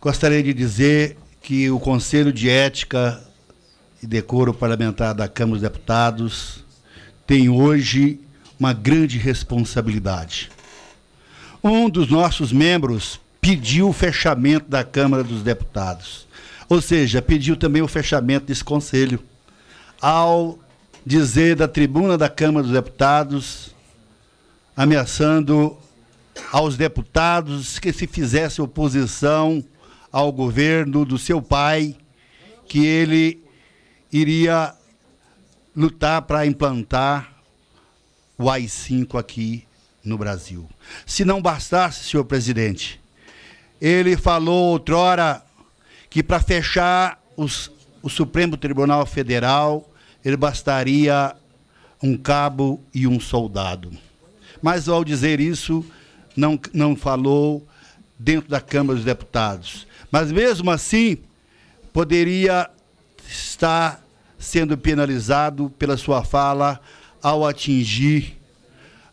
Gostaria de dizer que o Conselho de Ética e Decoro Parlamentar da Câmara dos Deputados tem hoje uma grande responsabilidade. Um dos nossos membros pediu o fechamento da Câmara dos Deputados, ou seja, pediu também o fechamento desse conselho. Ao dizer da tribuna da Câmara dos Deputados, ameaçando aos deputados que se fizesse oposição ao governo do seu pai que ele iria lutar para implantar o AI-5 aqui no Brasil. Se não bastasse, senhor presidente, ele falou outrora que para fechar os, o Supremo Tribunal Federal, ele bastaria um cabo e um soldado. Mas ao dizer isso, não, não falou dentro da Câmara dos Deputados. Mas mesmo assim, poderia estar sendo penalizado pela sua fala ao atingir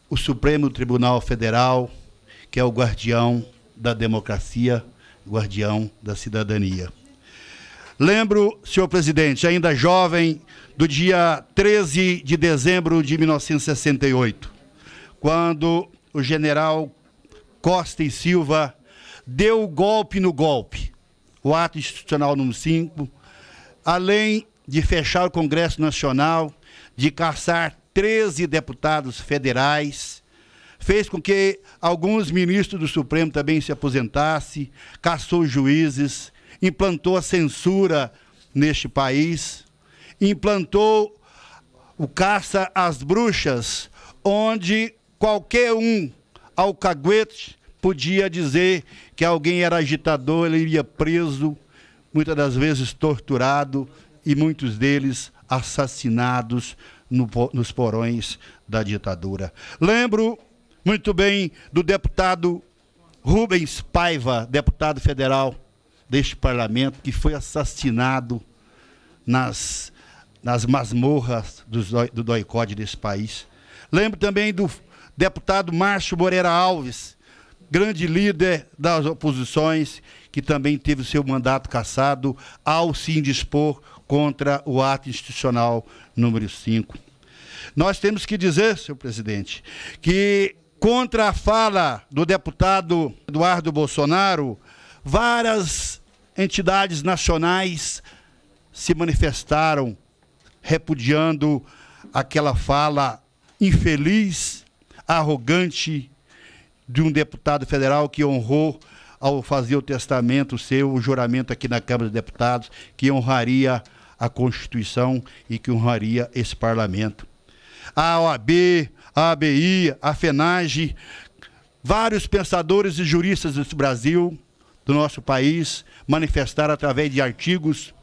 o Supremo Tribunal Federal, que é o guardião da democracia, guardião da cidadania. Lembro, senhor presidente, ainda jovem, do dia 13 de dezembro de 1968, quando o general Costa e Silva deu golpe no golpe. O ato institucional número 5, além de fechar o Congresso Nacional, de caçar 13 deputados federais, fez com que alguns ministros do Supremo também se aposentassem, caçou juízes, implantou a censura neste país, implantou o caça às bruxas, onde qualquer um alcaguete podia dizer que alguém era agitador, ele ia preso, muitas das vezes torturado e muitos deles assassinados no, nos porões da ditadura. Lembro muito bem do deputado Rubens Paiva, deputado federal deste parlamento, que foi assassinado nas, nas masmorras do, do doicode desse país. Lembro também do deputado Márcio Moreira Alves, grande líder das oposições, que também teve o seu mandato cassado ao se indispor contra o ato institucional número 5. Nós temos que dizer, senhor presidente, que contra a fala do deputado Eduardo Bolsonaro, várias entidades nacionais se manifestaram repudiando aquela fala infeliz, arrogante de um deputado federal que honrou ao fazer o testamento seu, o juramento aqui na Câmara dos Deputados, que honraria a Constituição e que honraria esse parlamento. A OAB, a ABI, a FENAGE, vários pensadores e juristas do Brasil, do nosso país, manifestaram através de artigos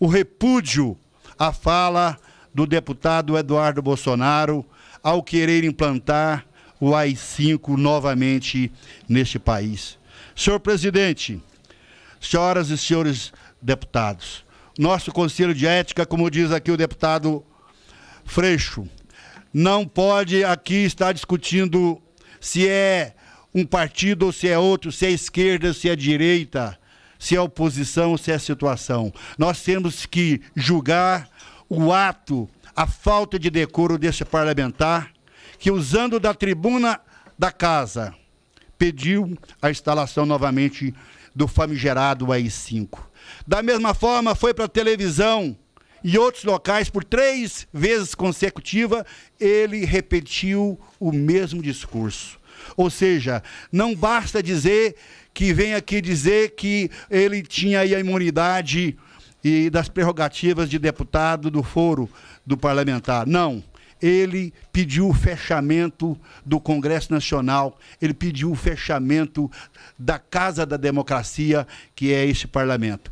o repúdio à fala do deputado Eduardo Bolsonaro ao querer implantar o AI-5 novamente neste país. Senhor presidente, senhoras e senhores deputados, nosso Conselho de Ética, como diz aqui o deputado Freixo, não pode aqui estar discutindo se é um partido ou se é outro, se é esquerda, se é direita, se é oposição ou se é situação. Nós temos que julgar o ato, a falta de decoro desse parlamentar que, usando da tribuna da casa, pediu a instalação novamente do famigerado AI-5. Da mesma forma, foi para a televisão e outros locais por três vezes consecutiva, ele repetiu o mesmo discurso. Ou seja, não basta dizer que vem aqui dizer que ele tinha a imunidade e das prerrogativas de deputado do foro do parlamentar. Não ele pediu o fechamento do Congresso Nacional, ele pediu o fechamento da Casa da Democracia, que é esse parlamento.